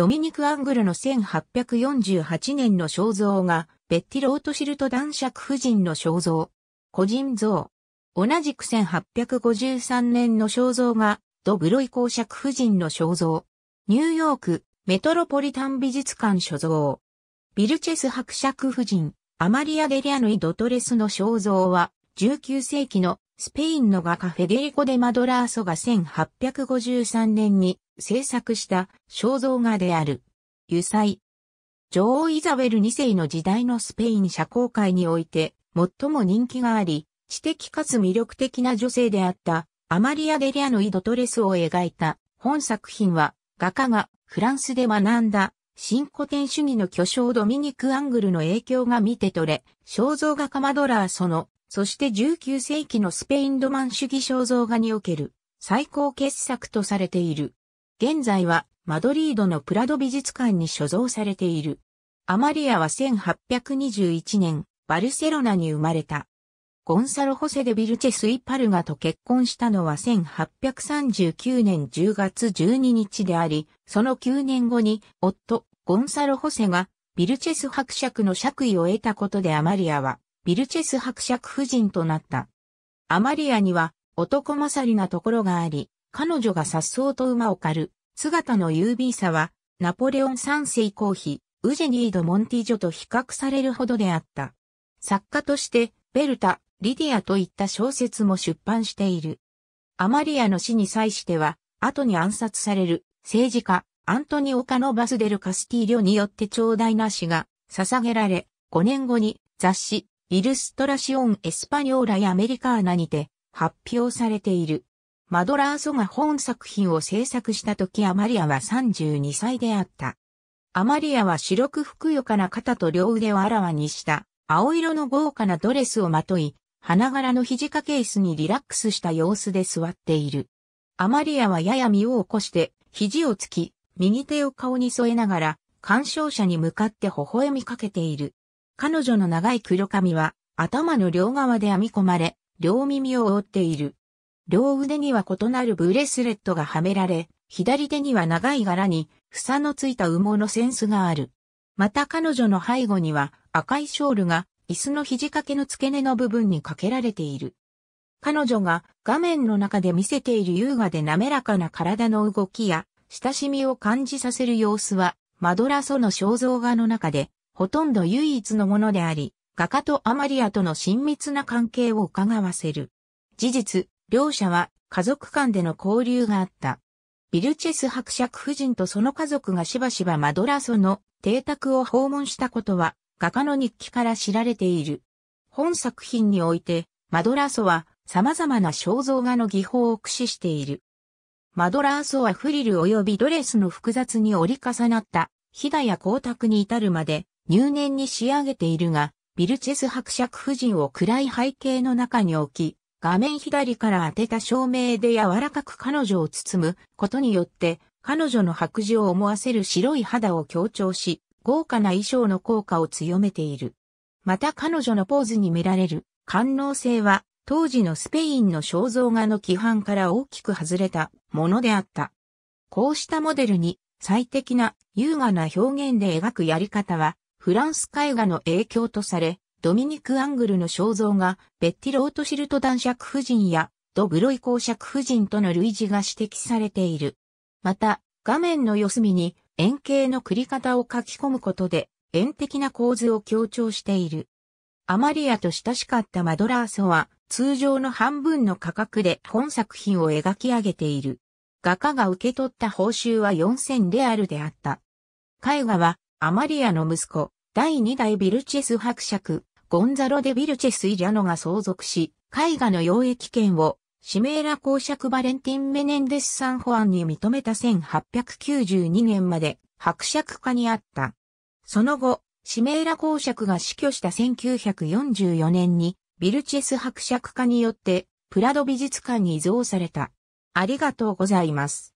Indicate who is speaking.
Speaker 1: ドミニク・アングルの1848年の肖像が、ベッティ・ロートシルト男爵夫人の肖像、個人像。同じく1853年の肖像が、ドブロイ公爵夫人の肖像。ニューヨーク、メトロポリタン美術館所蔵。ビルチェス伯爵夫人、アマリア・デリアヌイ・ドトレスの肖像は、19世紀のスペインの画家フェデリコ・デ・マドラーソが1853年に制作した肖像画である。油彩。女王イザベル2世の時代のスペイン社交界において最も人気があり、知的かつ魅力的な女性であったアマリア・デリアのイドトレスを描いた本作品は画家がフランスで学んだ新古典主義の巨匠ドミニク・アングルの影響が見て取れ、肖像画カマドラーその、そして19世紀のスペインドマン主義肖像画における最高傑作とされている。現在はマドリードのプラド美術館に所蔵されている。アマリアは1821年、バルセロナに生まれた。ゴンサロ・ホセ・デ・ビルチェス・イ・パルガと結婚したのは1839年10月12日であり、その9年後に夫、ゴンサロ・ホセがビルチェス伯爵の爵位を得たことでアマリアはビルチェス伯爵夫人となった。アマリアには男勝りなところがあり、彼女が颯爽と馬を狩る、姿の優美さは、ナポレオン三世公妃、ウジェニード・モンティジョと比較されるほどであった。作家として、ベルタ、リディアといった小説も出版している。アマリアの死に際しては、後に暗殺される、政治家、アントニオ・カノ・バスデル・カスティーリョによって長大な死が捧げられ、5年後に雑誌、イルストラシオン・エスパニョーラやアメリカーナにて発表されている。マドラーソが本作品を制作した時アマリアは32歳であった。アマリアは白くふくよかな肩と両腕をあらわにした青色の豪華なドレスをまとい、花柄の肘掛け椅子にリラックスした様子で座っている。アマリアはやや身を起こして肘をつき、右手を顔に添えながら、鑑賞者に向かって微笑みかけている。彼女の長い黒髪は頭の両側で編み込まれ、両耳を覆っている。両腕には異なるブレスレットがはめられ、左手には長い柄に、房のついた羽毛のセンスがある。また彼女の背後には赤いショールが椅子の肘掛けの付け根の部分にかけられている。彼女が画面の中で見せている優雅で滑らかな体の動きや親しみを感じさせる様子はマドラソの肖像画の中でほとんど唯一のものであり、画家とアマリアとの親密な関係を伺わせる。事実、両者は家族間での交流があった。ビルチェス伯爵夫人とその家族がしばしばマドラソの邸宅を訪問したことは画家の日記から知られている。本作品においてマドラソは様々な肖像画の技法を駆使している。マドラーソはフリル及びドレスの複雑に折り重なったヒダや光沢に至るまで入念に仕上げているが、ビルチェス伯爵夫人を暗い背景の中に置き、画面左から当てた照明で柔らかく彼女を包むことによって、彼女の白磁を思わせる白い肌を強調し、豪華な衣装の効果を強めている。また彼女のポーズに見られる官能性は、当時のスペインの肖像画の規範から大きく外れたものであった。こうしたモデルに最適な優雅な表現で描くやり方は、フランス絵画の影響とされ、ドミニク・アングルの肖像画、ベッティ・ロートシルト男爵夫人や、ド・グロイ公爵夫人との類似が指摘されている。また、画面の四隅に円形の繰り方を書き込むことで、円的な構図を強調している。アマリアと親しかったマドラーソは、通常の半分の価格で本作品を描き上げている。画家が受け取った報酬は4000レアルであった。絵画は、アマリアの息子、第2代ビルチェス伯爵、ゴンザロ・デ・ビルチェス・イジャノが相続し、絵画の溶液権を、シメーラ公爵バレンティン・メネンデス・サン・ホアンに認めた1892年まで、伯爵家にあった。その後、シメーラ公爵が死去した1944年に、ビルチェス伯爵家によって、プラド美術館に移贈された。ありがとうございます。